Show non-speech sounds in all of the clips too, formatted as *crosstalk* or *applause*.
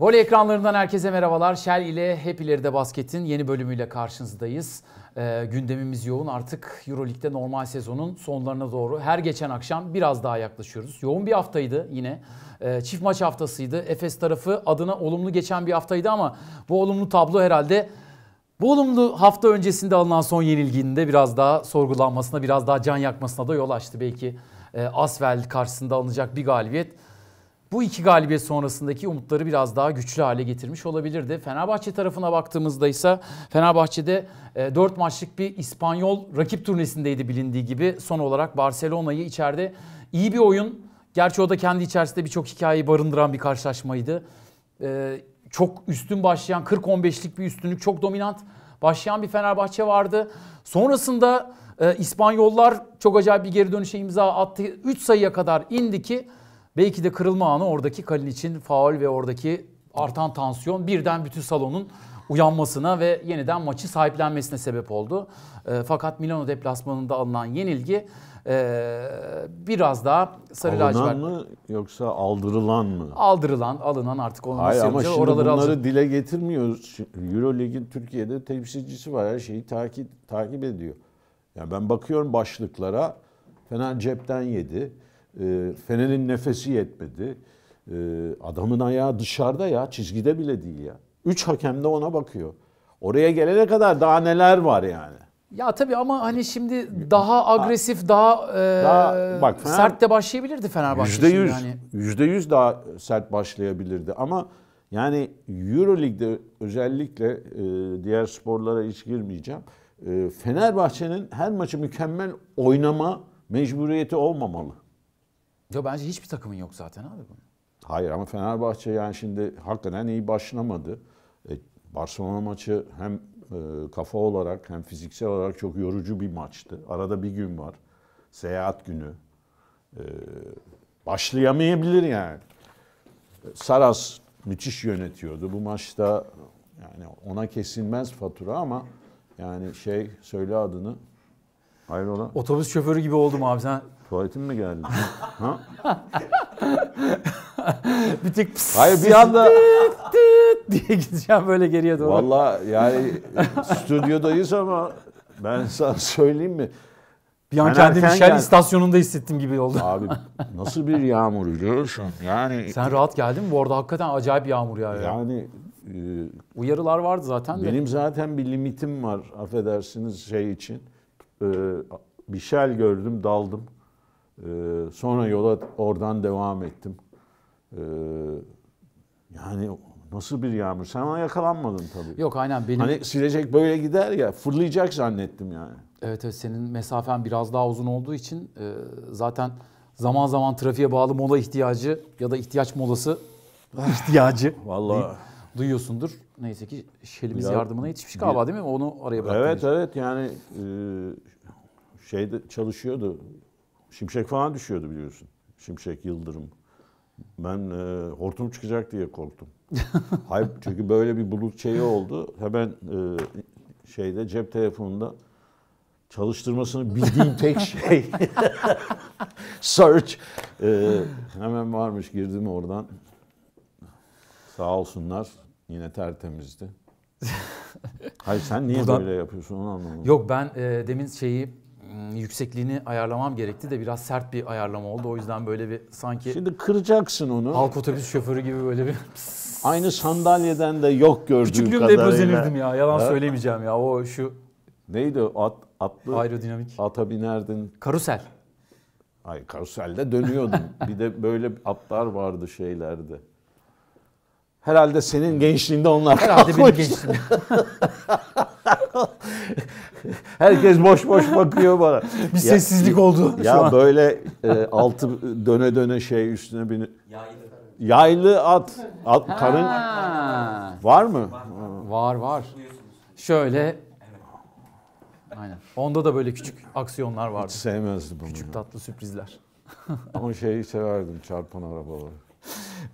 Voley ekranlarından herkese merhabalar. Shell ile Hep İleride Basket'in yeni bölümüyle karşınızdayız. E, gündemimiz yoğun. Artık Euroleague'de normal sezonun sonlarına doğru her geçen akşam biraz daha yaklaşıyoruz. Yoğun bir haftaydı yine. E, çift maç haftasıydı. Efes tarafı adına olumlu geçen bir haftaydı ama bu olumlu tablo herhalde bu olumlu hafta öncesinde alınan son yenilginin de biraz daha sorgulanmasına, biraz daha can yakmasına da yol açtı. Belki e, Asvel karşısında alınacak bir galibiyet bu iki galibiyet sonrasındaki umutları biraz daha güçlü hale getirmiş olabilirdi. Fenerbahçe tarafına baktığımızda ise Fenerbahçe'de 4 e, maçlık bir İspanyol rakip turnesindeydi bilindiği gibi. Son olarak Barcelona'yı içeride iyi bir oyun. Gerçi o da kendi içerisinde birçok hikayeyi barındıran bir karşılaşmaydı. E, çok üstün başlayan 40-15'lik bir üstünlük çok dominant başlayan bir Fenerbahçe vardı. Sonrasında e, İspanyollar çok acayip bir geri dönüşe imza attı. 3 sayıya kadar indi ki Belki de kırılma anı oradaki Kalin için faul ve oradaki artan tansiyon birden bütün salonun uyanmasına ve yeniden maçı sahiplenmesine sebep oldu. E, fakat Milano deplasmanında alınan yenilgi e, biraz daha sarı alınan lacivert. mı yoksa aldırılan mı? Aldırılan, alınan artık onu Hayır, ama şimdi oraları bunları alacak. dile getirmiyoruz. Euroleague'in Türkiye'de temsilcisi var. Her şeyi takip, takip ediyor. Yani ben bakıyorum başlıklara. Fener cepten yedi. Ee, Fener'in nefesi yetmedi. Ee, adamın ayağı dışarıda ya. Çizgide bile değil ya. Üç hakem de ona bakıyor. Oraya gelene kadar daha neler var yani. Ya tabii ama hani şimdi daha agresif, daha, e, bak, Fener, sert de başlayabilirdi Fenerbahçe. %100, yani. %100 daha sert başlayabilirdi ama yani Euroleague'de özellikle e, diğer sporlara hiç girmeyeceğim. E, Fenerbahçe'nin her maçı mükemmel oynama mecburiyeti olmamalı. Ya bence hiçbir takımın yok zaten abi bunun. Hayır ama Fenerbahçe yani şimdi hakikaten iyi başlamadı. E, Barcelona maçı hem e, kafa olarak hem fiziksel olarak çok yorucu bir maçtı. Arada bir gün var. Seyahat günü. E, başlayamayabilir yani. Saras müthiş yönetiyordu. Bu maçta yani ona kesilmez fatura ama yani şey söyle adını Hayrola? Otobüs şoförü gibi oldum abi sen. Tuvaletin mi geldi? ha? *laughs* bir tık pıs, Hayır bir anda tık tık diye gideceğim böyle geriye doğru. Valla yani stüdyodayız ama ben sana söyleyeyim mi? Bir an ben kendimi Shell istasyonunda hissettim gibi oldu. Abi nasıl bir yağmur biliyorsun yani. Sen rahat geldin mi? Bu arada hakikaten acayip yağmur yağıyor. Yani e, uyarılar vardı zaten benim de. Benim zaten bir limitim var affedersiniz şey için e, bir şel gördüm, daldım. Ee, sonra yola oradan devam ettim. Ee, yani nasıl bir yağmur? Sen ona yakalanmadın tabii. Yok aynen benim... Hani silecek böyle gider ya, fırlayacak zannettim yani. Evet evet senin mesafen biraz daha uzun olduğu için e, zaten zaman zaman trafiğe bağlı mola ihtiyacı ya da ihtiyaç molası *laughs* ihtiyacı Vallahi. duyuyorsundur neyse ki Şelimiz ya, yardımına yetişmiş galiba değil mi? Onu araya bıraktı. Evet evet yani e, şeyde çalışıyordu. Şimşek falan düşüyordu biliyorsun. Şimşek, Yıldırım. Ben e, hortum çıkacak diye korktum. *laughs* Hayır çünkü böyle bir bulut şeyi oldu. Hemen e, şeyde cep telefonunda çalıştırmasını bildiğim *laughs* tek şey *laughs* search. Ee, hemen varmış girdim oradan. Sağ olsunlar Yine tertemizdi. *laughs* Hayır sen niye Buradan... böyle yapıyorsun onu anlamadım. Yok ben e, demin şeyi yüksekliğini ayarlamam gerekti de biraz sert bir ayarlama oldu. O yüzden böyle bir sanki... Şimdi kıracaksın onu. Halk otobüs şoförü gibi böyle bir... *laughs* Aynı sandalyeden de yok gördüğüm Küçüklüğümde kadarıyla. Küçüklüğümde hep özenirdim ya. Yalan ha? söylemeyeceğim ya. O şu... Neydi o? At, atlı... Aerodinamik. Ata binerdin. Karusel. Ay karuselde dönüyordum. bir de böyle atlar vardı şeylerde. Herhalde senin gençliğinde onlar Herhalde kalmış. benim gençliğimde. *laughs* Herkes boş boş bakıyor bana. Bir sessizlik oldu şu Ya an. böyle e, altı döne döne şey üstüne bir yaylı at. At karın var mı? Var var. Şöyle. Aynen. Onda da böyle küçük aksiyonlar vardı. Sevmezdim onu. Küçük tatlı sürprizler. Ama şeyi severdim çarpan arabaları.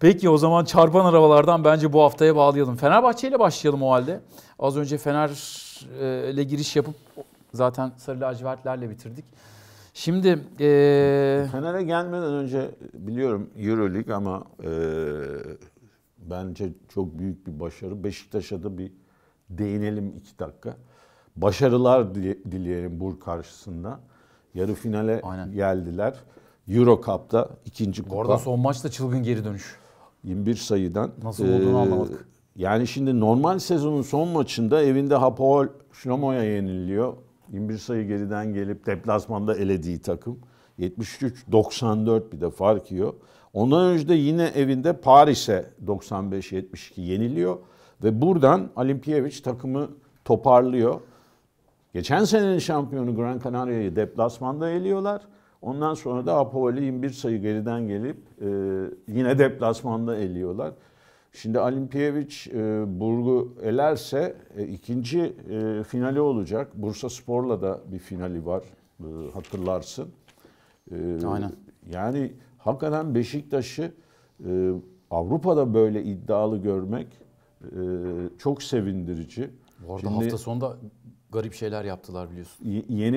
Peki o zaman çarpan arabalardan bence bu haftaya bağlayalım. Fenerbahçe ile başlayalım o halde. Az önce Fener'le e, giriş yapıp zaten sarı lacivertlerle bitirdik. Şimdi ee... Fener'e gelmeden önce biliyorum EuroLeague ama ee, bence çok büyük bir başarı. Beşiktaş'a da bir değinelim iki dakika. Başarılar dileyelim Bur karşısında. Yarı finale Aynen. geldiler. Euro Cup'ta ikinci kupa. Orada son maçta çılgın geri dönüş. 21 sayıdan. Nasıl olduğunu e, anlamadık. Yani şimdi normal sezonun son maçında evinde Hapoel Shlomo'ya yeniliyor. 21 sayı geriden gelip deplasmanda elediği takım. 73-94 bir de fark yiyor. Ondan önce de yine evinde Paris'e 95-72 yeniliyor. Ve buradan Alimpiyeviç takımı toparlıyor. Geçen senenin şampiyonu Gran Canaria'yı deplasmanda eliyorlar. Ondan sonra da Apoel'i bir sayı geriden gelip e, yine deplasmanda eliyorlar. Şimdi Alimpiyeviç e, Burgu elerse e, ikinci e, finali olacak. Bursa Spor'la da bir finali var e, hatırlarsın. E, Aynen. Yani hakikaten Beşiktaş'ı e, Avrupa'da böyle iddialı görmek e, çok sevindirici. Bu arada Şimdi, hafta sonunda garip şeyler yaptılar biliyorsun. Y- yeni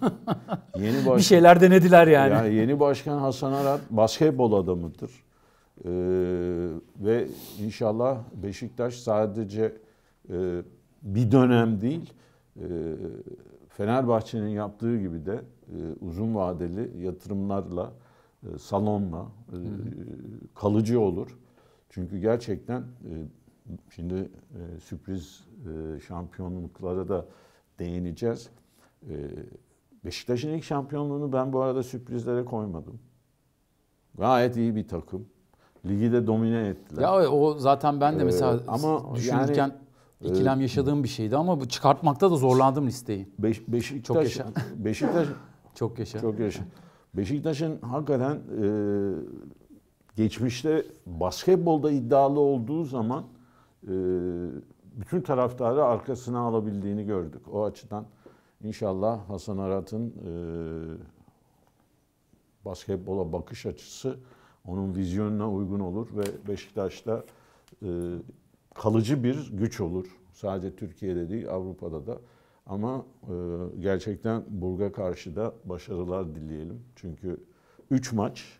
*laughs* yeni başkan, bir şeyler denediler yani. yani. Yeni başkan Hasan Arat basketbol adamıdır. Ee, ve inşallah Beşiktaş sadece e, bir dönem değil e, Fenerbahçe'nin yaptığı gibi de e, uzun vadeli yatırımlarla e, salonla e, kalıcı olur. Çünkü gerçekten e, Şimdi e, sürpriz e, şampiyonluklara da değineceğiz. E, Beşiktaş'ın ilk şampiyonluğunu ben bu arada sürprizlere koymadım. Gayet iyi bir takım. Ligi de domine ettiler. Ya o zaten ben de e, mesela ee, ama düşünürken yani, e, İkilem yaşadığım bir şeydi ama bu çıkartmakta da zorlandım listeyi. Beş, Beşiktaş, çok yaşa. *laughs* Beşiktaş. çok yaşa. Çok yaşa. Beşiktaş'ın hakikaten e, geçmişte basketbolda iddialı olduğu zaman ee, bütün taraftarı arkasına alabildiğini gördük. O açıdan inşallah Hasan Arat'ın e, basketbola bakış açısı onun vizyonuna uygun olur ve Beşiktaş'ta e, kalıcı bir güç olur. Sadece Türkiye'de değil Avrupa'da da. Ama e, gerçekten Burg'a karşı da başarılar dileyelim. Çünkü 3 maç,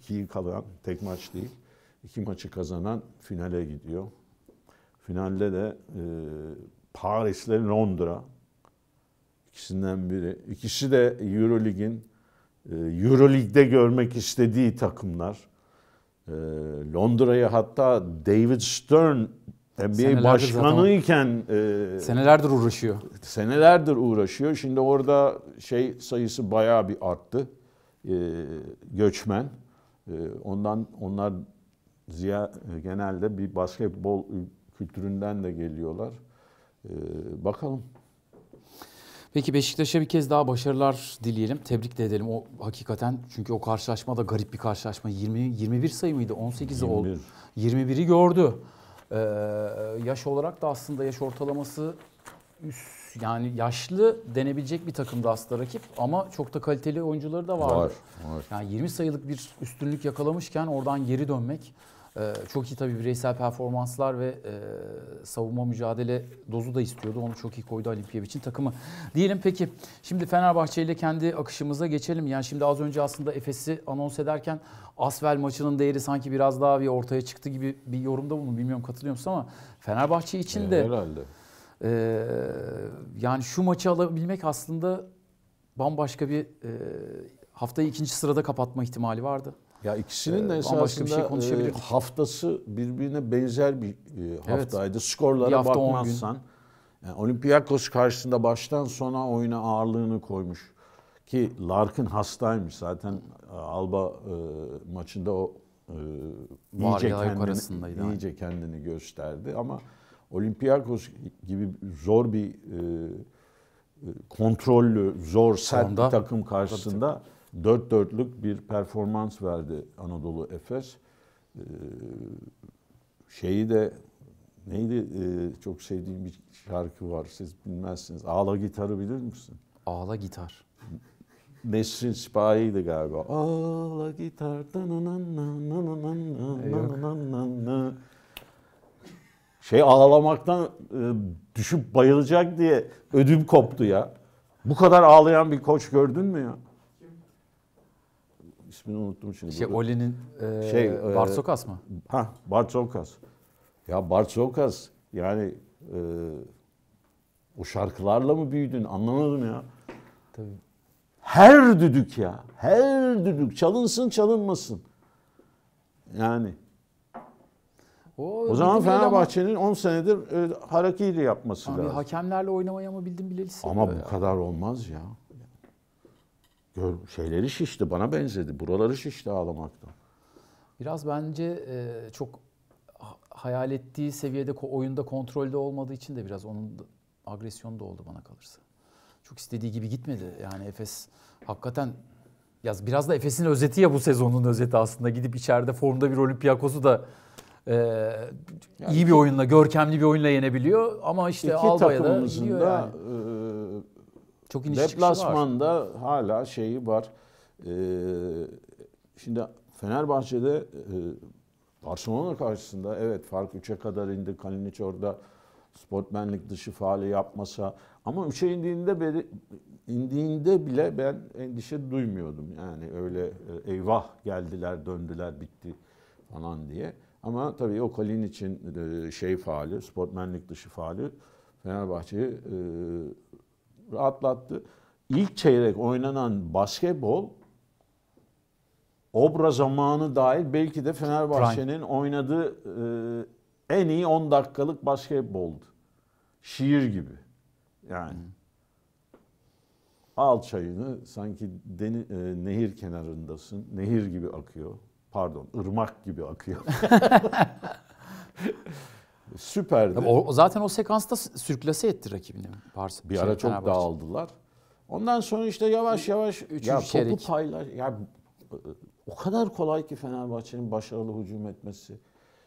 2'yi kalan tek maç değil. İki maçı kazanan finale gidiyor. Finalde de e, Paris'le Londra. ikisinden biri. İkisi de Eurolig'in e, Eurolig'de görmek istediği takımlar. E, Londra'ya hatta David Stern NBA başkanıyken e, senelerdir uğraşıyor. Senelerdir uğraşıyor. Şimdi orada şey sayısı bayağı bir arttı. E, göçmen. E, ondan onlar ziya, e, genelde bir basketbol kültüründen de geliyorlar. Ee, bakalım. Peki Beşiktaş'a bir kez daha başarılar dileyelim. Tebrik de edelim. O hakikaten çünkü o karşılaşma da garip bir karşılaşma. 20 21 sayı mıydı? 18 oldu. 21'i gördü. Ee, yaş olarak da aslında yaş ortalaması üst yani yaşlı denebilecek bir takımda aslında rakip ama çok da kaliteli oyuncuları da vardı. Var, var. Yani 20 sayılık bir üstünlük yakalamışken oradan geri dönmek ee, çok iyi tabii bireysel performanslar ve e, savunma mücadele dozu da istiyordu. Onu çok iyi koydu Alimpiyev için takımı. Diyelim peki şimdi Fenerbahçe ile kendi akışımıza geçelim. Yani şimdi az önce aslında Efes'i anons ederken Asvel maçının değeri sanki biraz daha bir ortaya çıktı gibi bir yorumda bunu Bilmiyorum katılıyor musun ama Fenerbahçe için de... Herhalde. E, yani şu maçı alabilmek aslında bambaşka bir e, haftayı ikinci sırada kapatma ihtimali vardı. Ya ikisinin ee, de esasında bir şey e, haftası birbirine benzer bir e, haftaydı. Evet. Skorlara bir hafta bakmazsan. Yani Olympiakos karşısında baştan sona oyuna ağırlığını koymuş. Ki Larkin hastaymış zaten e, Alba maçında o iyice, kendini, iyice yani. kendini gösterdi. Ama Olympiakos gibi zor bir kontrollü, zor, sert Sonunda, bir takım karşısında dört dörtlük bir performans verdi Anadolu Efes. şeyi de neydi ee, çok sevdiğim bir şarkı var siz bilmezsiniz. Ağla gitarı bilir misin? Ağla gitar. Nesrin Sipahi'ydi galiba. Ağla gitar. Şey ağlamaktan düşüp bayılacak diye ödüm koptu ya. Bu kadar ağlayan bir koç gördün mü ya? ismini unuttum şimdi. Şey Oli'nin e, şey, Bartsokas mı? Ha Bartsokas. Ya Bartsokas yani e, o şarkılarla mı büyüdün anlamadım ya. Tabii. Her düdük ya. Her düdük. Çalınsın çalınmasın. Yani. O, o zaman Fenerbahçe'nin ama... 10 senedir e, harekiyle yapması abi, lazım. Hakemlerle oynamayı ama bildim bilirsin. Ama bu ya. kadar olmaz ya gör, şeyleri şişti, bana benzedi. Buraları şişti ağlamaktan. Biraz bence e, çok hayal ettiği seviyede oyunda kontrolde olmadığı için de biraz onun da, agresyonu da oldu bana kalırsa. Çok istediği gibi gitmedi. Yani Efes hakikaten yaz biraz da Efes'in özeti ya bu sezonun özeti aslında. Gidip içeride formda bir Olympiakos'u da e, yani iyi bir oyunla, görkemli bir oyunla yenebiliyor. Ama işte Alba'ya da gidiyor yani. E, çok iniş Deplasmanda var. hala şeyi var. E, şimdi Fenerbahçe'de e, Barcelona karşısında evet fark 3'e kadar indi. Kalinic orada sportmenlik dışı faali yapmasa ama 3'e indiğinde beri, indiğinde bile ben endişe duymuyordum. Yani öyle e, eyvah geldiler, döndüler, bitti falan diye. Ama tabii o Kalin için e, şey faali, sportmenlik dışı faali Fenerbahçe'yi e, rahatlattı. İlk çeyrek oynanan basketbol obra zamanı dahil belki de Fenerbahçe'nin oynadığı e, en iyi 10 dakikalık basketboldu. Şiir gibi. Yani. Hmm. Al çayını sanki deni, e, nehir kenarındasın. Nehir gibi akıyor. Pardon, ırmak gibi akıyor. *laughs* Süperdi. Tabii o, zaten o sekansta sürklase etti rakibini. Pars bir şey, ara çok Fenerbahçe. dağıldılar. Ondan sonra işte yavaş yavaş Üçüncü ya topu çeyrek. paylaş ya o kadar kolay ki Fenerbahçe'nin başarılı hücum etmesi.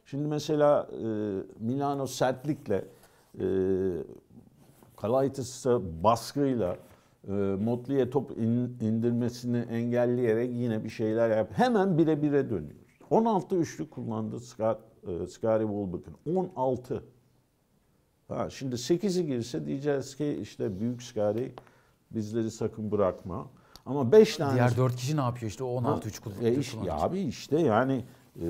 Şimdi mesela e, Milano sertlikle e, Kalaitis'e baskıyla e, Motli'ye top in, indirmesini engelleyerek yine bir şeyler yap. Hemen bire bire dönüyor. 16 üçlü kullandı e, Skari Wolbeck'in. 16. Ha, şimdi 8'i girse diyeceğiz ki işte büyük Skari bizleri sakın bırakma. Ama 5 tane... Diğer 4 kişi ne yapıyor işte o 16 3 kullandı. E işte, ya abi işte yani e,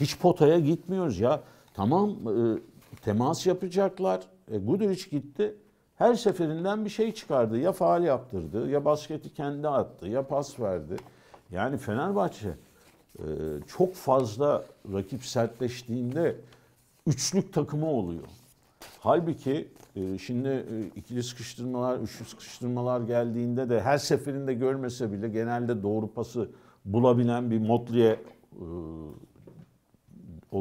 hiç potaya gitmiyoruz ya. Tamam e, temas yapacaklar. E, Guduric gitti. Her seferinden bir şey çıkardı. Ya faal yaptırdı, ya basketi kendi attı, ya pas verdi. Yani Fenerbahçe ee, çok fazla rakip sertleştiğinde üçlük takımı oluyor. Halbuki e, şimdi e, ikili sıkıştırmalar, üçlü sıkıştırmalar geldiğinde de her seferinde görmese bile genelde doğru pası bulabilen bir Motley'e e,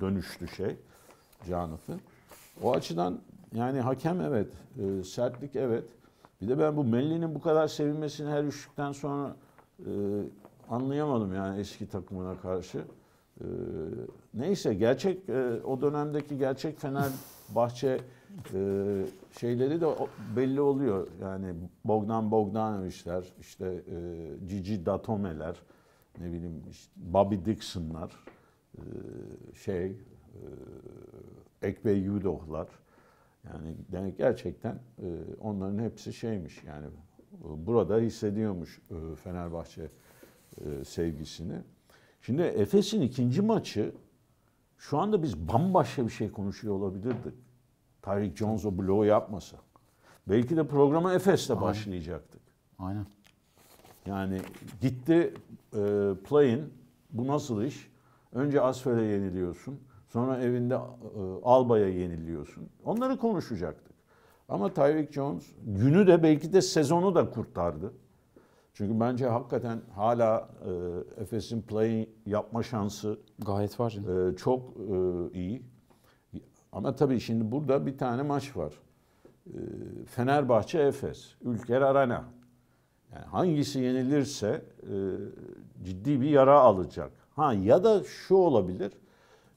dönüştü şey Jonathan. O açıdan yani hakem evet, sertlik evet. Bir de ben bu Melli'nin bu kadar sevinmesini her üçlükten sonra anlayamadım yani eski takımına karşı. Ee, neyse gerçek e, o dönemdeki gerçek Fenerbahçe e, şeyleri de belli oluyor. Yani Bogdan Bogdanoviçler, işte e, Cici Datomeler, ne bileyim işte Bobby Dixon'lar, e, şey e, Ekbe Yudoh'lar. Yani demek gerçekten e, onların hepsi şeymiş yani e, burada hissediyormuş e, Fenerbahçe e, sevgisini. Şimdi Efes'in ikinci maçı şu anda biz bambaşka bir şey konuşuyor olabilirdik. Tyreek Jones o bloğu yapmasa. Belki de programa Efes'le başlayacaktık. Aynen. Yani gitti e, play'in bu nasıl iş? Önce Asfer'e yeniliyorsun. Sonra evinde e, Alba'ya yeniliyorsun. Onları konuşacaktık. Ama Tyreek Jones günü de belki de sezonu da kurtardı. Çünkü bence hakikaten hala e, Efes'in play yapma şansı gayet var. E, çok e, iyi. Ama tabii şimdi burada bir tane maç var. E, Fenerbahçe Efes, Ülker Arana. Yani hangisi yenilirse e, ciddi bir yara alacak. Ha ya da şu olabilir.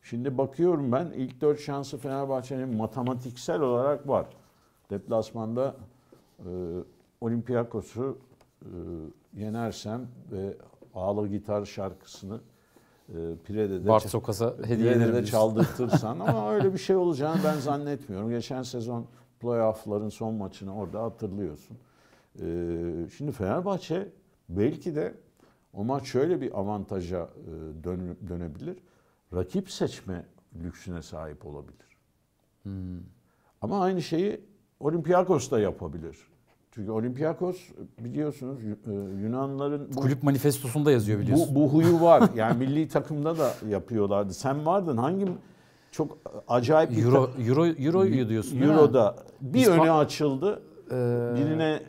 Şimdi bakıyorum ben ilk dört şansı Fenerbahçe'nin matematiksel olarak var. Deplasmanda e, Olympiakos'u e, yenersem ve ağlı Gitar şarkısını e, Pire'de de, Bart Sokas'a hediye de çaldırtırsan *laughs* ama öyle bir şey olacağını ben zannetmiyorum. Geçen sezon playoff'ların son maçını orada hatırlıyorsun. E, şimdi Fenerbahçe belki de o maç şöyle bir avantaja e, dön, dönebilir. Rakip seçme lüksüne sahip olabilir. Hmm. Ama aynı şeyi Olympiakos da yapabilir. Çünkü Olympiakos biliyorsunuz e, Yunanların... Bu, Kulüp manifestosunda yazıyor biliyorsun. Bu, bu huyu var. *laughs* yani milli takımda da yapıyorlardı. Sen vardın hangi çok acayip bir... Euro, Euro, Euro'yu diyorsun Euro'da bir İspan- öne açıldı. Ee... Birine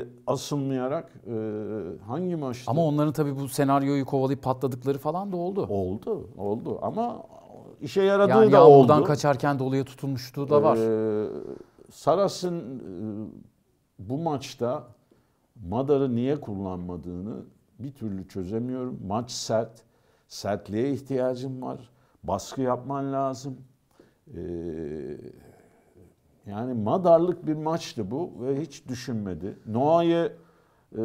e, asılmayarak e, hangi maçta? Ama onların tabii bu senaryoyu kovalayıp patladıkları falan da oldu. Oldu, oldu. Ama işe yaradığı yani da oldu. Yani kaçarken doluya tutulmuştu da ee, var. Ee, Saras'ın e, bu maçta Madar'ı niye kullanmadığını bir türlü çözemiyorum. Maç sert. Sertliğe ihtiyacım var. Baskı yapman lazım. Ee, yani Madarlık bir maçtı bu ve hiç düşünmedi. Noah'yı e,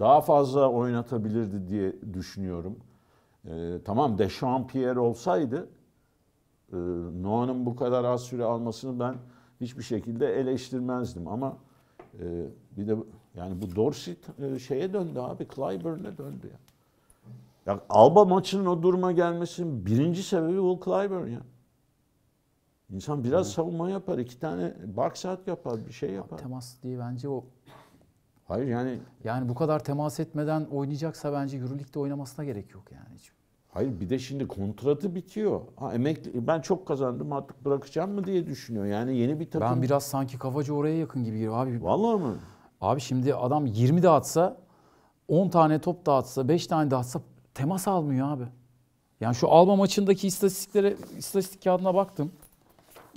daha fazla oynatabilirdi diye düşünüyorum. E, tamam Dechampierre olsaydı e, Noah'nın bu kadar az süre almasını ben hiçbir şekilde eleştirmezdim ama e, bir de yani bu Dorsit e, şeye döndü abi Clyburn'e döndü ya. Ya Alba maçının o duruma gelmesinin birinci sebebi Will Clyburn ya. İnsan biraz evet. savunma yapar. iki tane box saat yapar. Bir şey yapar. Temas diye bence o Hayır yani yani bu kadar temas etmeden oynayacaksa bence EuroLeague'de oynamasına gerek yok yani hiç. Hayır bir de şimdi kontratı bitiyor. Ha, emekli, ben çok kazandım artık bırakacağım mı diye düşünüyor. Yani yeni bir takım. Ben biraz sanki kafacı oraya yakın gibi geliyor abi. Vallahi mı? Abi şimdi adam 20 dağıtsa, 10 tane top dağıtsa, 5 tane dağıtsa temas almıyor abi. Yani şu Alba maçındaki istatistiklere, istatistik kağıdına baktım.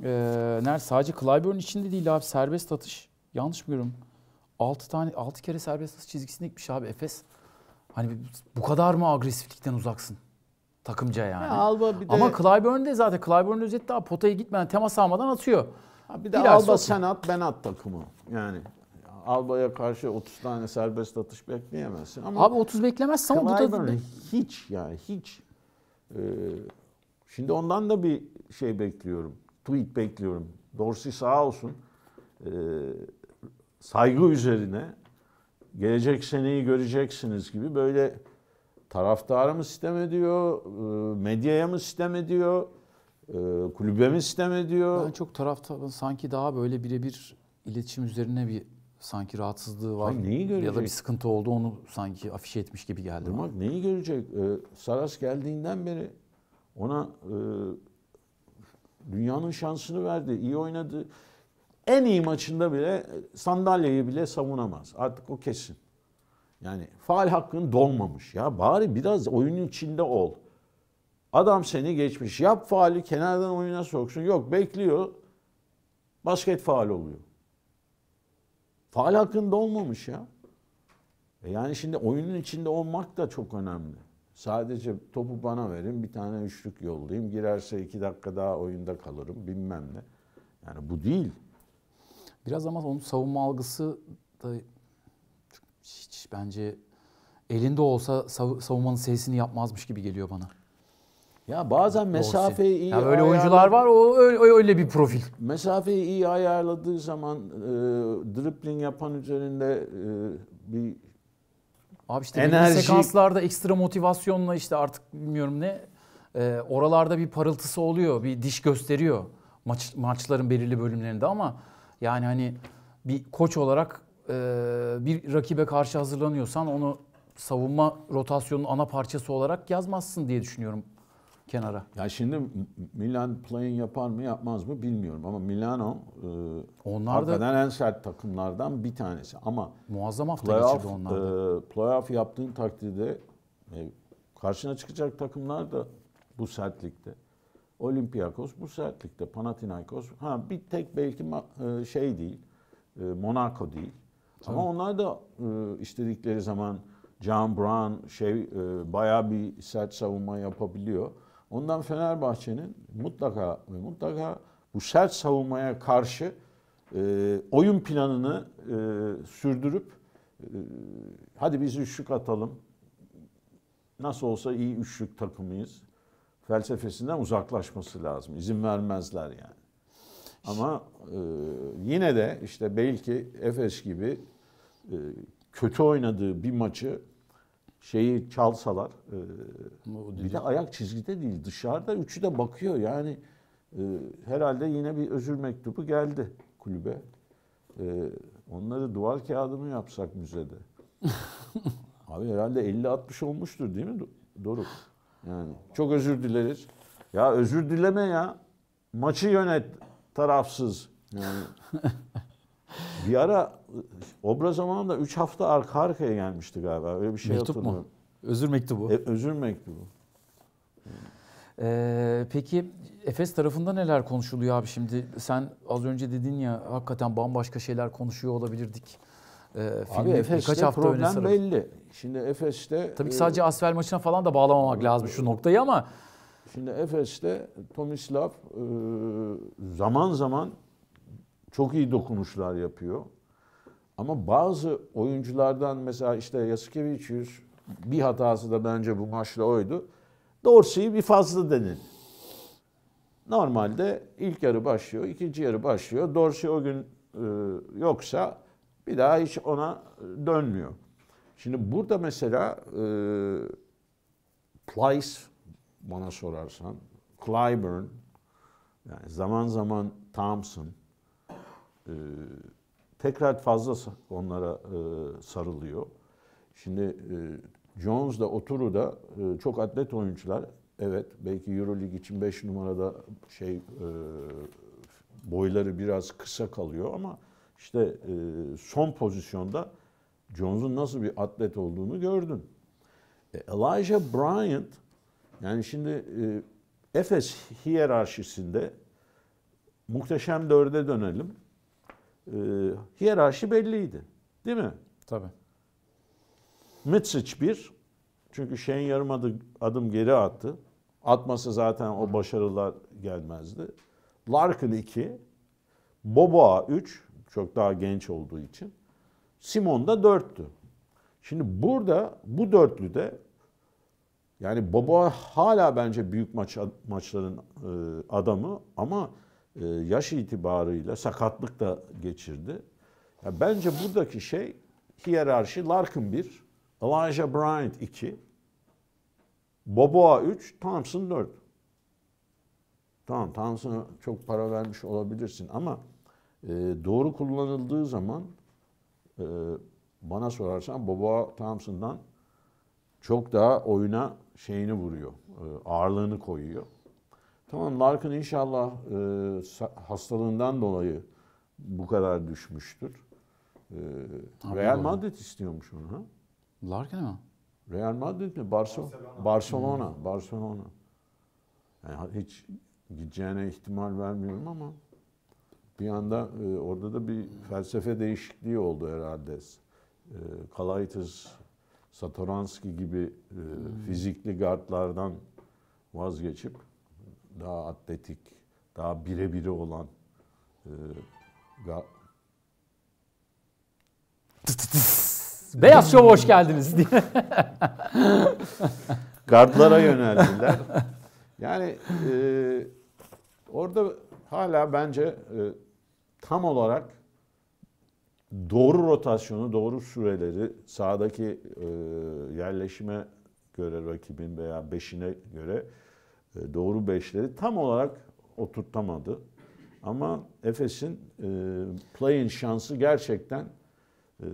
Ee, nerede? Sadece Clyburn içinde değil abi. Serbest atış. Yanlış mı görüyorum? 6 tane 6 kere serbest atış çizgisine gitmiş abi Efes. Hani bu kadar mı agresiflikten uzaksın? takımca yani. Ya, Alba bir de... Ama de zaten Clyburn özet daha potaya gitmeden temas almadan atıyor. Ha, bir de Bilal Alba sen at ben at takımı. Yani Alba'ya karşı 30 tane serbest atış bekleyemezsin. Ama Abi 30 beklemezsin ama bu da... Hiç yani hiç. Ee, şimdi ondan da bir şey bekliyorum. Tweet bekliyorum. Dorsey sağ olsun. Ee, saygı üzerine gelecek seneyi göreceksiniz gibi böyle taraftara mı sistem ediyor, e, medyaya mı sistem ediyor, e, kulübe mi sistem ediyor? Ben çok taraftarın sanki daha böyle birebir iletişim üzerine bir sanki rahatsızlığı var. Hayır, neyi görecek? Ya da bir sıkıntı oldu onu sanki afişe etmiş gibi geldi. Durmak bana. neyi görecek? Ee, Saras geldiğinden beri ona e, dünyanın şansını verdi. İyi oynadı. En iyi maçında bile sandalyeyi bile savunamaz. Artık o kesin. Yani faal hakkın dolmamış ya. Bari biraz oyunun içinde ol. Adam seni geçmiş. Yap faali kenardan oyuna soksun. Yok bekliyor. Basket faal oluyor. Faal hakkın dolmamış ya. E yani şimdi oyunun içinde olmak da çok önemli. Sadece topu bana verin bir tane üçlük yollayayım. Girerse iki dakika daha oyunda kalırım bilmem ne. Yani bu değil. Biraz ama onun savunma algısı da hiç bence elinde olsa savunmanın sesini yapmazmış gibi geliyor bana. Ya bazen mesafeyi iyi yani öyle oyuncular var o öyle, öyle bir profil. Mesafeyi iyi ayarladığı zaman e, dribbling yapan üzerinde e, bir Abi işte enerji sekanslarda ekstra motivasyonla işte artık bilmiyorum ne e, oralarda bir parıltısı oluyor, bir diş gösteriyor maç maçların belirli bölümlerinde ama yani hani bir koç olarak ee, bir rakibe karşı hazırlanıyorsan onu savunma rotasyonun ana parçası olarak yazmazsın diye düşünüyorum kenara. Ya şimdi Milan playin yapar mı yapmaz mı bilmiyorum ama Milano e, onlar da en sert takımlardan bir tanesi ama muazzam hafta playoff, geçirdi onlar da. E, playoff yaptığın takdirde e, karşına çıkacak takımlar da bu sertlikte. Olympiakos bu sertlikte, Panathinaikos ha bir tek belki e, şey değil. Monaco değil. Tabii. Ama onlar da e, istedikleri zaman John Brown şey e, bayağı bir sert savunma yapabiliyor. Ondan Fenerbahçe'nin mutlaka mutlaka bu sert savunmaya karşı e, oyun planını e, sürdürüp e, hadi biz üçlük atalım. Nasıl olsa iyi üçlük takımıyız. Felsefesinden uzaklaşması lazım. İzin vermezler yani. Ama e, yine de işte belki Efes gibi e, kötü oynadığı bir maçı şeyi çalsalar e, bir de ayak çizgide değil dışarıda üçü de bakıyor yani e, herhalde yine bir özür mektubu geldi kulübe. E, onları duvar kağıdını yapsak müzede? *laughs* Abi herhalde 50-60 olmuştur değil mi Doruk? Yani çok özür dileriz. Ya özür dileme ya. Maçı yönet tarafsız. Yani *laughs* bir ara Obra zamanında 3 hafta arka arkaya gelmişti galiba. Öyle bir şey Mektup hatırlıyorum. mu? Özür mektubu. E, özür mektubu. Ee, peki Efes tarafında neler konuşuluyor abi şimdi? Sen az önce dedin ya hakikaten bambaşka şeyler konuşuyor olabilirdik. Ee, abi Efes'te hafta problem belli. Şimdi Efes'te... Tabii ki e, sadece e, maçına falan da bağlamamak lazım şu noktayı ama... Şimdi Efes'te Tomislav e, zaman zaman çok iyi dokunuşlar yapıyor. Ama bazı oyunculardan mesela işte Yasikevicius bir hatası da bence bu maçla oydu. Dorsey'i bir fazla denildi. Normalde ilk yarı başlıyor, ikinci yarı başlıyor. Dorsey o gün e, yoksa bir daha hiç ona dönmüyor. Şimdi burada mesela e, Plyce bana sorarsan, Clyburn, yani zaman zaman Thompson, e, tekrar fazla onlara e, sarılıyor. Şimdi e, Jones da Oturu da e, çok atlet oyuncular. Evet belki Euroleague için 5 numarada şey boyları biraz kısa kalıyor ama işte son pozisyonda Jones'un nasıl bir atlet olduğunu gördün. Elijah Bryant yani şimdi Efes hiyerarşisinde muhteşem dörde dönelim e, hiyerarşi belliydi. Değil mi? Tabii. Mitsic bir. Çünkü Şen yarım adı, adım geri attı. Atması zaten o başarılar gelmezdi. Larkin 2. Boboa 3. Çok daha genç olduğu için. Simon da 4'tü. Şimdi burada bu dörtlü de yani Boboa hala bence büyük maç maçların e, adamı ama e, yaş itibarıyla sakatlık da geçirdi. Yani bence buradaki şey hiyerarşi Larkin 1, Elijah Bryant 2, Boboa 3, Thompson 4. Tamam Thompson'a çok para vermiş olabilirsin ama e, doğru kullanıldığı zaman e, bana sorarsan Boboa Thompson'dan çok daha oyuna şeyini vuruyor, e, ağırlığını koyuyor. Tamam Larkin inşallah e, hastalığından dolayı bu kadar düşmüştür. E, Real Madrid istiyormuş onu. Ha? Larkin mi? Real Madrid mi? Barso Barcelona. Barcelona. Barcelona. Yani hiç gideceğine ihtimal vermiyorum ama bir anda e, orada da bir felsefe değişikliği oldu herhalde. E, Kalaitis, Satoranski gibi e, hmm. fizikli gardlardan vazgeçip daha atletik, daha birebiri olan e, Beyaz Şov hoş geldiniz diye. *laughs* Gardlara yöneldiler. Yani e, orada hala bence e, tam olarak doğru rotasyonu, doğru süreleri sahadaki e, yerleşime göre rakibin veya beşine göre e, doğru beşleri tam olarak oturtamadı. Ama Efes'in e, play-in şansı gerçekten e,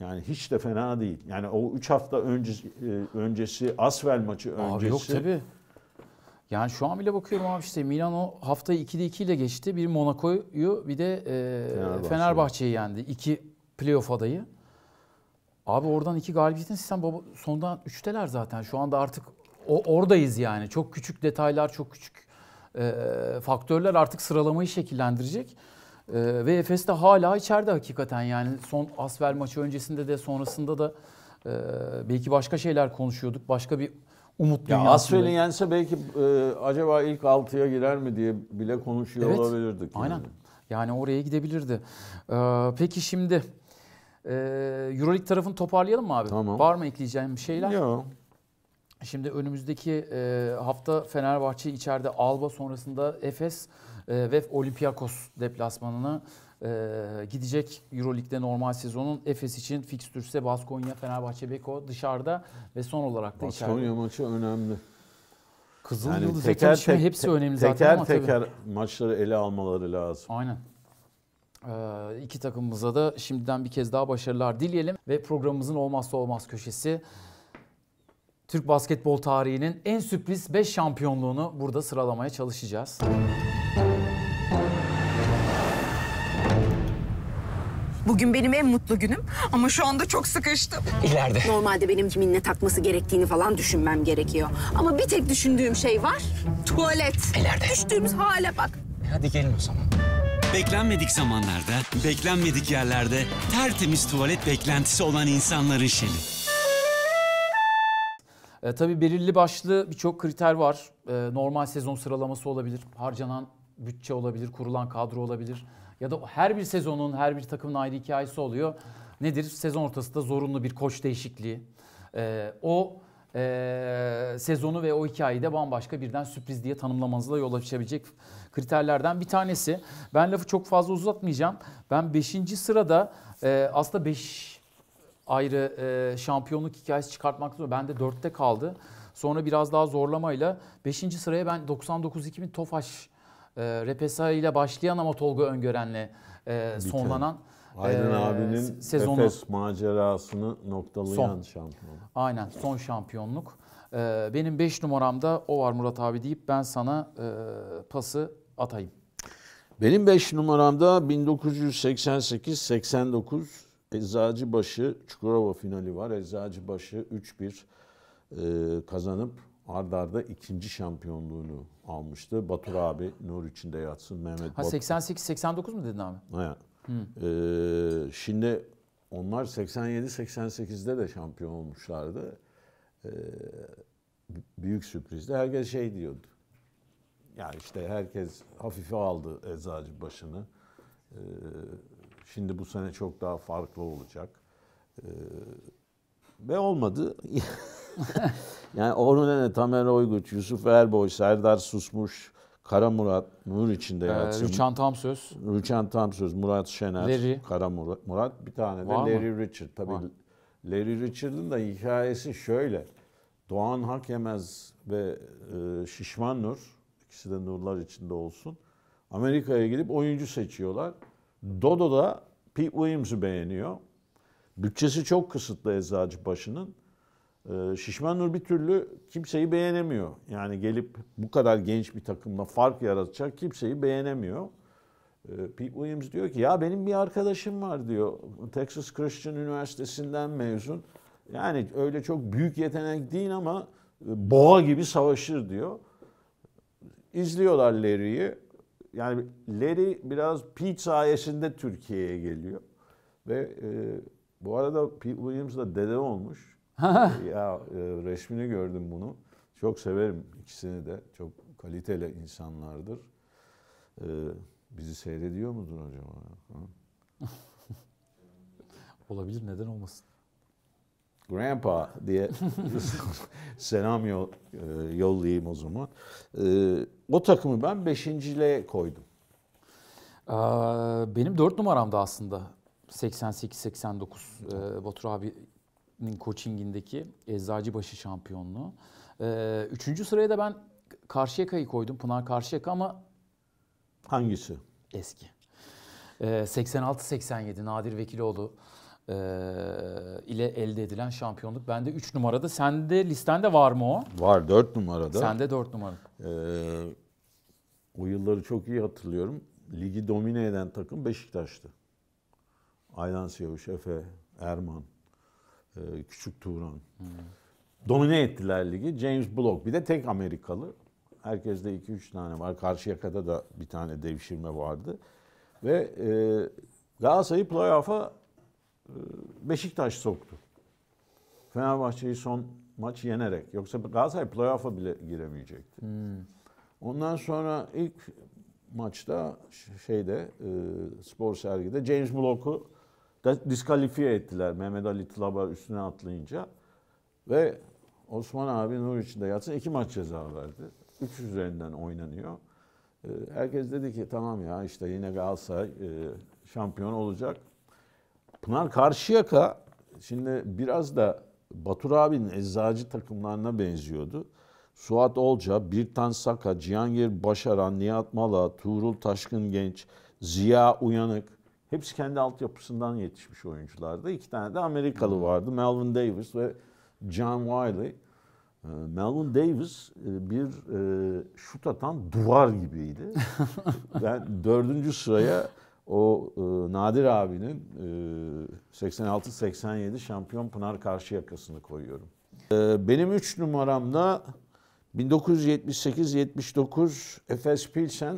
yani hiç de fena değil. Yani o 3 hafta öncesi, e, öncesi Asvel maçı öncesi. Abi yok tabi Yani şu an bile bakıyorum abi işte Milan o haftayı 2'de 2 ile geçti. Bir Monaco'yu bir de e, Fenerbahçe'yi yendi. İki playoff adayı. Abi oradan iki galibiyetin sistem baba, sondan üçteler zaten. Şu anda artık o, oradayız yani. Çok küçük detaylar, çok küçük e, faktörler artık sıralamayı şekillendirecek. E, ve Efes de hala içeride hakikaten yani son Asvel maçı öncesinde de sonrasında da e, belki başka şeyler konuşuyorduk. Başka bir umut ya dünyasında. Asfel'i yense belki e, acaba ilk 6'ya girer mi diye bile konuşuyor evet, olabilirdik. Yani. Aynen. Yani oraya gidebilirdi. Ee, peki şimdi e, Euroleague tarafını toparlayalım mı abi? Tamam. Var mı ekleyeceğim şeyler? Yok. Şimdi önümüzdeki e, hafta Fenerbahçe içeride Alba sonrasında Efes e, ve Olympiakos deplasmanına e, gidecek Euroleague'de normal sezonun Efes için fikstürse Baskonya, Fenerbahçe, Beko dışarıda ve son olarak da içeride. Baskonya maçı önemli. Kızıl yani Yıldız teker, tek, hepsi önemli teker, zaten ama teker tabii. maçları ele almaları lazım. Aynen. Ee, iki takımımıza da şimdiden bir kez daha başarılar dileyelim ve programımızın olmazsa olmaz köşesi Türk basketbol tarihinin en sürpriz 5 şampiyonluğunu burada sıralamaya çalışacağız. Bugün benim en mutlu günüm ama şu anda çok sıkıştım. İleride. Normalde benim kimin ne takması gerektiğini falan düşünmem gerekiyor. Ama bir tek düşündüğüm şey var. Tuvalet. İleride. Düştüğümüz hale bak. E, hadi gelin o zaman. Beklenmedik zamanlarda, beklenmedik yerlerde tertemiz tuvalet beklentisi olan insanların şeli. E, tabii belirli başlı birçok kriter var. E, normal sezon sıralaması olabilir, harcanan bütçe olabilir, kurulan kadro olabilir. Ya da her bir sezonun, her bir takımın ayrı hikayesi oluyor. Nedir? Sezon ortasında zorunlu bir koç değişikliği. E, o e, sezonu ve o hikayeyi de bambaşka birden sürpriz diye tanımlamanızla yol açabilecek kriterlerden bir tanesi. Ben lafı çok fazla uzatmayacağım. Ben 5. sırada e, aslında 5 ayrı e, şampiyonluk hikayesi çıkartmak zor. Bende dörtte kaldı. Sonra biraz daha zorlamayla 5. sıraya ben 99-2000 Tofaş e, Repesa ile başlayan ama Tolga Öngören'le e, sonlanan Aydın e, abinin sezonu. Efes macerasını noktalayan son. şampiyonluk. Aynen son şampiyonluk. E, benim 5 numaramda o var Murat abi deyip ben sana e, pası atayım. Benim 5 numaramda 1988-89 Eczacıbaşı Çukurova finali var. Eczacıbaşı 3-1 e, kazanıp ardarda arda ikinci şampiyonluğunu almıştı. Batur abi nur içinde yatsın Mehmet Ha 88 89 mu dedin abi? Evet. Hmm. Ee, şimdi onlar 87 88'de de şampiyon olmuşlardı. Ee, büyük sürprizdi. Herkes şey diyordu. Ya işte herkes hafife aldı Eczacıbaşı'nı. Ee, Şimdi bu sene çok daha farklı olacak. Ee, ve olmadı. *laughs* yani Orhun Ene, Tamer Oyguç, Yusuf Erboy, Serdar Susmuş, Kara Murat, Nur içinde ee, yatsın. Ee, Rüçhan Tamsöz. Rüçhan Tamsöz, Murat Şener, Larry. Kara Murat, Murat bir tane de Var Larry mı? Richard. Tabii Var. Larry Richard'ın da hikayesi şöyle. Doğan Hakemez ve e, Şişman Nur, ikisi de nurlar içinde olsun. Amerika'ya gidip oyuncu seçiyorlar. Dodo da Pete Williams'ı beğeniyor. Bütçesi çok kısıtlı Eczacıbaşı'nın. Ee, Şişman Nur bir türlü kimseyi beğenemiyor. Yani gelip bu kadar genç bir takımla fark yaratacak kimseyi beğenemiyor. Ee, Pete Williams diyor ki ya benim bir arkadaşım var diyor. Texas Christian Üniversitesi'nden mezun. Yani öyle çok büyük yetenek değil ama e, boğa gibi savaşır diyor. İzliyorlar Larry'i yani Larry biraz Pete sayesinde Türkiye'ye geliyor. Ve e, bu arada Pete Williams da dede olmuş. *laughs* E, ya e, resmini gördüm bunu. Çok severim ikisini de. Çok kaliteli insanlardır. E, bizi seyrediyor mudur acaba? Olabilir neden olmasın? grandpa diye *laughs* selam yol, e, yollayayım o zaman. E, o takımı ben beşinciliğe koydum. Ee, benim dört numaramda aslında 88-89 e, Batur abinin coachingindeki Eczacıbaşı şampiyonluğu. E, üçüncü sıraya da ben Karşıyaka'yı koydum. Pınar Karşıyaka ama... Hangisi? Eski. E, 86-87 Nadir Vekiloğlu e, ile elde edilen şampiyonluk. Bende 3 numarada. Sende listende var mı o? Var 4 numarada. Sende 4 numara. Ee, o yılları çok iyi hatırlıyorum. Ligi domine eden takım Beşiktaş'tı. Aydan Siyavuş, Efe, Erman, e, Küçük Turan. Hmm. Domine ettiler ligi. James Block bir de tek Amerikalı. Herkeste 2-3 tane var. Karşıyaka'da da bir tane devşirme vardı. Ve e, Galatasaray'ı playoff'a e, Beşiktaş soktu. Fenerbahçe'yi son maç yenerek. Yoksa Galatasaray playoff'a bile giremeyecekti. Hmm. Ondan sonra ilk maçta şeyde e, spor sergide James Block'u diskalifiye ettiler. Mehmet Ali Tılabar üstüne atlayınca. Ve Osman abi nur içinde yatsın iki maç ceza verdi. Üç üzerinden oynanıyor. E, herkes dedi ki tamam ya işte yine Galatasaray e, şampiyon olacak. Pınar Karşıyaka şimdi biraz da Batur abinin eczacı takımlarına benziyordu. Suat Olca, Birtan Saka, Cihangir Başaran, Nihat Mala, Tuğrul Taşkın Genç, Ziya Uyanık. Hepsi kendi altyapısından yetişmiş oyunculardı. İki tane de Amerikalı hmm. vardı. Melvin Davis ve John Wiley. Ee, Melvin Davis e, bir e, şut atan duvar gibiydi. *laughs* Ben dördüncü sıraya o e, Nadir abinin e, 86-87 şampiyon Pınar karşı yakasını koyuyorum. E, benim 3 numaramda 1978-79 Efes Pilsen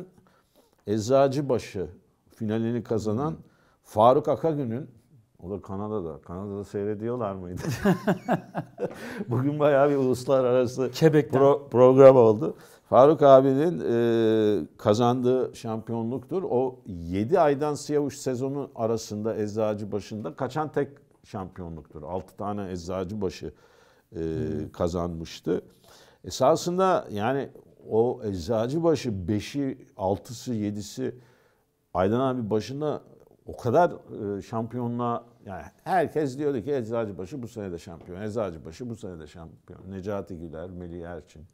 Eczacıbaşı finalini kazanan Faruk Akagün'ün o da Kanada'da. Kanada'da seyrediyorlar mıydı? *laughs* Bugün bayağı bir uluslararası pro program oldu. Faruk abinin e, kazandığı şampiyonluktur. O 7 aydan Siyavuş sezonu arasında eczacı başında kaçan tek şampiyonluktur. 6 tane eczacı başı e, kazanmıştı. Esasında yani o eczacı başı 5'i, 6'sı, 7'si Aydan abi başında o kadar e, şampiyonluğa yani herkes diyordu ki başı bu sene de şampiyon, başı bu sene de şampiyon. Necati Güler, Melih Erçin,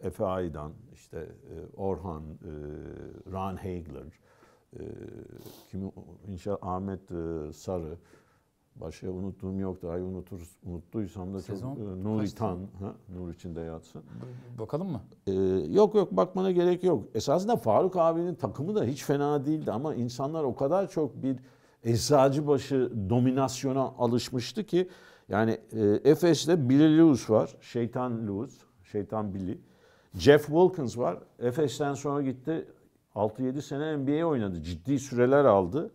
Efe Aydan, işte Orhan, Ron Hagler, kimi inşa Ahmet Sarı, başka unuttuğum yok da ay unutur unuttuysam da Sezon çok Nuri Tan, ha, Nur içinde yatsın. Bakalım mı? Ee, yok yok bakmana gerek yok. Esasında Faruk abinin takımı da hiç fena değildi ama insanlar o kadar çok bir Eczacıbaşı dominasyona alışmıştı ki yani e, Efes'te Billy Lewis var, Şeytan Lewis. Şeytan Billy. Jeff Wilkins var. Efes'ten sonra gitti. 6-7 sene NBA oynadı. Ciddi süreler aldı.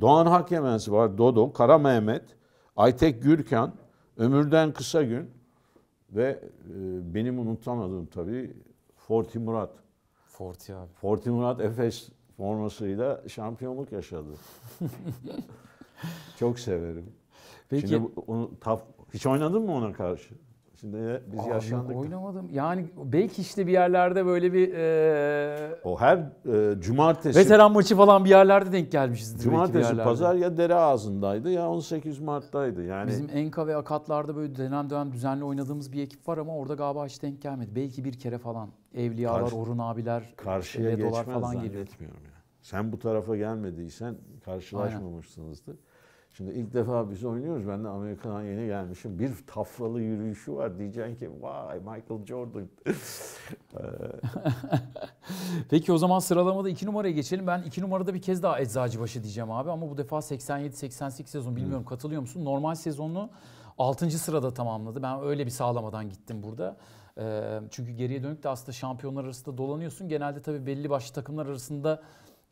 Doğan Hakemens var. Dodo, Kara Mehmet, Aytek Gürkan, Ömürden Kısa Gün ve e, benim unutamadığım tabii Forti Murat. Forti abi. Forti Murat Efes formasıyla şampiyonluk yaşadı. *laughs* Çok severim. Peki. Şimdi onu, taf, hiç oynadın mı ona karşı? Şimdi e, biz Abi yaşlandık. Oynamadım. Yani belki işte bir yerlerde böyle bir... E... O her e, cumartesi... Veteran maçı falan bir yerlerde denk gelmişizdir. Cumartesi, pazar ya dere ağzındaydı ya 18 Mart'taydı. Yani... Bizim Enka ve Akatlar'da böyle dönem dönem düzenli oynadığımız bir ekip var ama orada galiba hiç denk gelmedi. Belki bir kere falan Evliyalar, Karşı, Orun abiler, Karşıya Vedolar falan geliyor. Etmiyorum Sen bu tarafa gelmediysen karşılaşmamışsınızdır. Aynen. Şimdi ilk defa biz oynuyoruz. Ben de Amerika'dan yeni gelmişim. Bir tafralı yürüyüşü var. Diyeceksin ki vay Michael Jordan. *laughs* Ee, Peki o zaman sıralamada iki numaraya geçelim. Ben iki numarada bir kez daha Eczacıbaşı diyeceğim abi. Ama bu defa 87-88 sezon hmm. bilmiyorum hmm. katılıyor musun? Normal sezonunu 6. sırada tamamladı. Ben öyle bir sağlamadan gittim burada. Ee, çünkü geriye dönük de aslında şampiyonlar arasında dolanıyorsun. Genelde tabii belli başlı takımlar arasında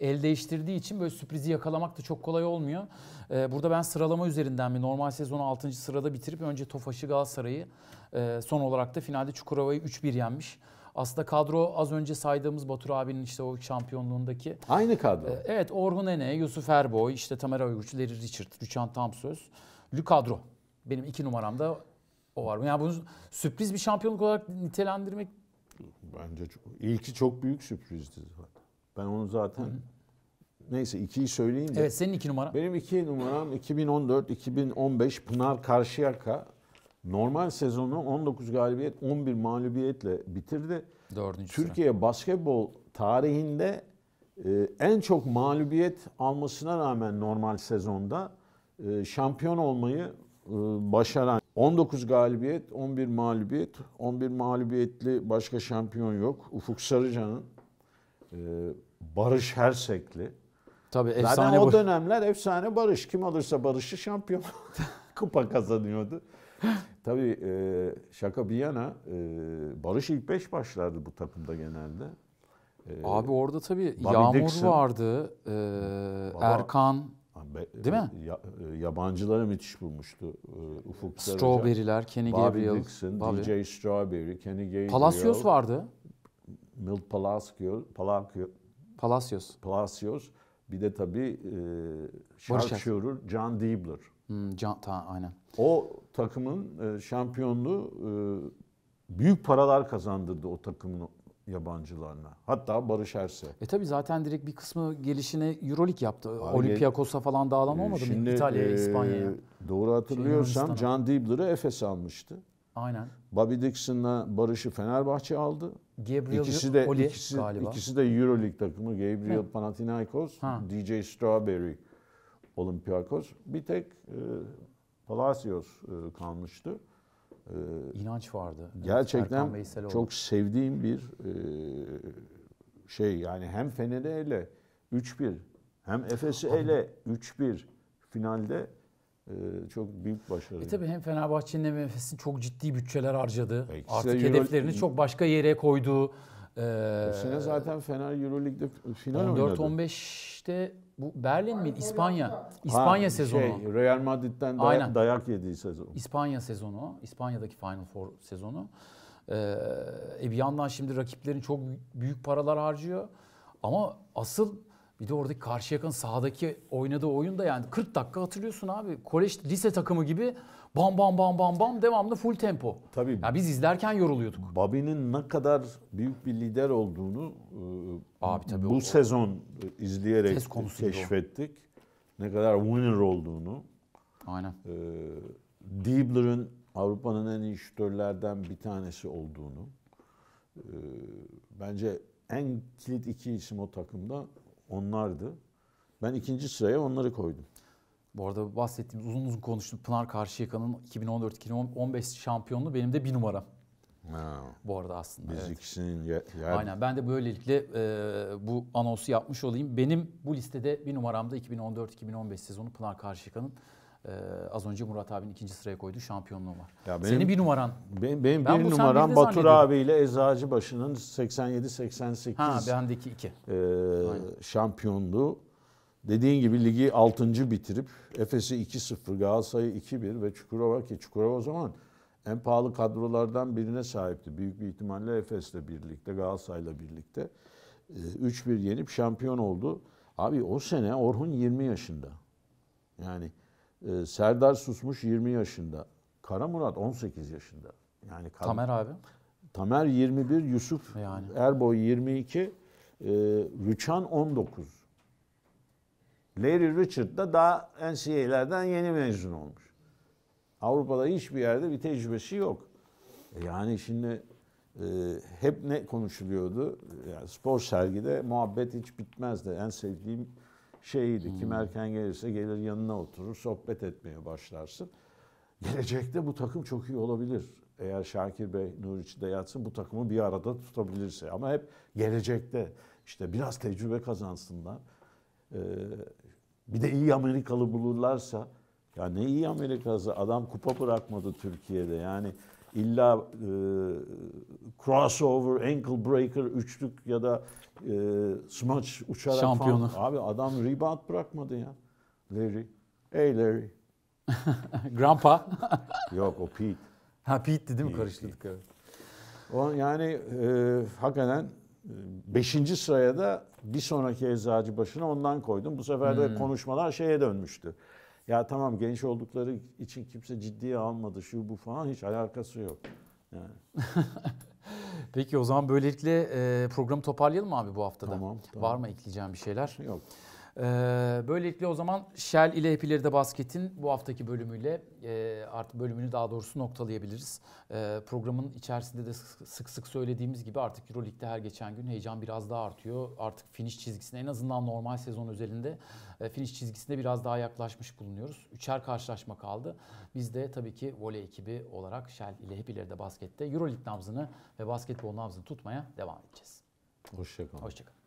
el değiştirdiği için böyle sürprizi yakalamak da çok kolay olmuyor. Ee, burada ben sıralama üzerinden bir normal sezonu 6. sırada bitirip önce Tofaş'ı Galatasaray'ı e, son olarak da finalde Çukurova'yı 3-1 yenmiş. Aslında kadro az önce saydığımız Batur abinin işte o şampiyonluğundaki. Aynı kadro. E, evet Orhun Ene, Yusuf Erboy, işte Tamer Uyguç, Larry Richard, Rüçhan Tamsöz. Lü kadro. Benim iki numaramda o var. Yani bunu sürpriz bir şampiyonluk olarak nitelendirmek Bence çok, ilki çok büyük sürprizdi. Ben onu zaten... Hı hı. Neyse ikiyi söyleyeyim de. Evet senin iki numara. Benim iki numaram 2014-2015 Pınar Karşıyaka. Normal sezonu 19 galibiyet 11 mağlubiyetle bitirdi. Dördüncü Türkiye sıra. basketbol tarihinde e, en çok mağlubiyet almasına rağmen normal sezonda e, şampiyon olmayı e, başaran 19 galibiyet, 11 mağlubiyet. 11 mağlubiyetli başka şampiyon yok. Ufuk Sarıcan'ın e, Barış Hersekli. Tabii efsane Zaten o dönemler efsane Barış. Kim alırsa Barış'ı şampiyon *laughs* kupa kazanıyordu. Tabii e, şaka bir yana e, Barış ilk beş başlardı bu takımda genelde. E, Abi orada tabii Bobby Yağmur Dixon, vardı. E, Baba, Erkan. değil mi? Ya, yabancılara müthiş bulmuştu Ufuk Strawberry'ler, Kenny Gabriel. Bobby Dixon, DJ Strawberry, Kenny Gabriel. Palacios vardı. Milt Palacio, Palacios. Palacios. Bir de tabii e, şarkışörü John Diebler. Hmm, John ta, aynen. O takımın e, şampiyonluğu e, büyük paralar kazandırdı o takımın yabancılarına. Hatta Barış Erse. E tabi zaten direkt bir kısmı gelişine Euroleague yaptı. Aynen. Olympiakos'a falan dağılan olmadı mı? İtalya'ya, e, İspanya'ya. Doğru şey, hatırlıyorsam John Diebler'ı Efes almıştı. Aynen. Bobby Dixon'la Barış'ı Fenerbahçe aldı. Gabriel ikisi de, Oli ikisi, galiba. İkisi de Euroleague takımı. Gabriel Hı. Panathinaikos, ha. DJ Strawberry Olympiakos. Bir tek e, Palacios e, kalmıştı. E, İnanç vardı. Gerçekten evet, çok sevdiğim bir e, şey yani hem Fener'i ele 3-1 hem Efes'i ele 3-1 finalde ee, çok büyük başarı. E tabii hem Fenerbahçe'nin hem Efes'in çok ciddi bütçeler harcadı. Peki, Artık Euro... hedeflerini çok başka yere koydu. Ee, sene zaten Fener Euroleague'de final 14, oynadı. 14-15'te bu Berlin mi? İspanya. İspanya ha, şey, sezonu. Şey, Real Madrid'den dayak, Aynen. dayak yediği sezon. İspanya sezonu. İspanya'daki Final Four sezonu. Ee, bir yandan şimdi rakiplerin çok büyük paralar harcıyor. Ama asıl bir de oradaki karşı Karşıyaka'nın sahadaki oynadığı oyun da yani 40 dakika hatırlıyorsun abi. Kolej lise takımı gibi bam bam bam bam bam devamlı full tempo. Tabii. Ya biz izlerken yoruluyorduk. Babi'nin ne kadar büyük bir lider olduğunu e, abi, tabii bu o, sezon izleyerek keşfettik. O. Ne kadar winner olduğunu. Aynen. E, Diebler'ın Avrupa'nın en iyi şütörlerden bir tanesi olduğunu. E, bence en kilit iki isim o takımda onlardı. Ben ikinci sıraya onları koydum. Bu arada bahsettiğimiz uzun uzun konuştuk. Pınar Karşıyaka'nın 2014-2015 şampiyonluğu benim de bir numaram. Ha. Bu arada aslında. Biz evet. ikisinin yer... Aynen ben de böylelikle e, bu anonsu yapmış olayım. Benim bu listede bir numaramda 2014-2015 sezonu Pınar Karşıyaka'nın ee, az önce Murat abinin ikinci sıraya koyduğu şampiyonluğu var. Ya benim, Senin bir numaran. Benim, benim ben bir numaram Batur abiyle Eczacıbaşı'nın 87-88 ha, bendeki iki. E, şampiyonluğu. Dediğin gibi ligi 6. bitirip Efes'i 2-0, Galatasaray'ı 2-1 ve Çukurova ki Çukurova o zaman en pahalı kadrolardan birine sahipti. Büyük bir ihtimalle Efes'le birlikte, Galatasaray'la birlikte. 3-1 ee, yenip şampiyon oldu. Abi o sene Orhun 20 yaşında. Yani e, Serdar Susmuş 20 yaşında. Kara Murat 18 yaşında. Yani Kar- Tamer abi. Tamer 21, Yusuf yani. Erboy 22, e, Rüçhan 19. Larry Richard da daha NCAA'lerden yeni mezun olmuş. Avrupa'da hiçbir yerde bir tecrübesi yok. E, yani şimdi e, hep ne konuşuluyordu? E, yani spor sergide muhabbet hiç bitmezdi. En sevdiğim şeyiydi. Hmm. Kim erken gelirse gelir yanına oturur, sohbet etmeye başlarsın. Gelecekte bu takım çok iyi olabilir. Eğer Şakir Bey, Nuriçi de yatsın bu takımı bir arada tutabilirse. Ama hep gelecekte işte biraz tecrübe kazansınlar. Ee, bir de iyi Amerikalı bulurlarsa ya ne iyi Amerikalı adam kupa bırakmadı Türkiye'de yani illa e, crossover, ankle breaker, üçlük ya da e, smaç uçarak Şampiyonu. falan. Abi adam rebound bırakmadı ya. Larry. Hey Larry. *laughs* Grandpa. Yok o Pete. Ha Pete'ti değil mi? Pete, Karıştırdık Pete. evet. O, yani e, hakikaten 5. E, sıraya da bir sonraki eczacı başına ondan koydum. Bu sefer de hmm. konuşmalar şeye dönmüştü. Ya tamam genç oldukları için kimse ciddiye almadı şu bu falan hiç alakası yok. Yani. *laughs* Peki o zaman böylelikle e, programı toparlayalım abi bu haftada. Tamam, tamam. Var mı ekleyeceğim bir şeyler? Yok. Ee, böylelikle o zaman Shell ile Hep İleride Basket'in bu haftaki bölümüyle e, artık bölümünü daha doğrusu noktalayabiliriz. E, programın içerisinde de sık sık, söylediğimiz gibi artık Euroleague'de her geçen gün heyecan biraz daha artıyor. Artık finish çizgisine en azından normal sezon özelinde e, finish çizgisine biraz daha yaklaşmış bulunuyoruz. Üçer karşılaşma kaldı. Biz de tabii ki voley ekibi olarak Shell ile Hep İleride Basket'te Euroleague nabzını ve basketbol nabzını tutmaya devam edeceğiz. Hoşçakalın. Hoşçakalın.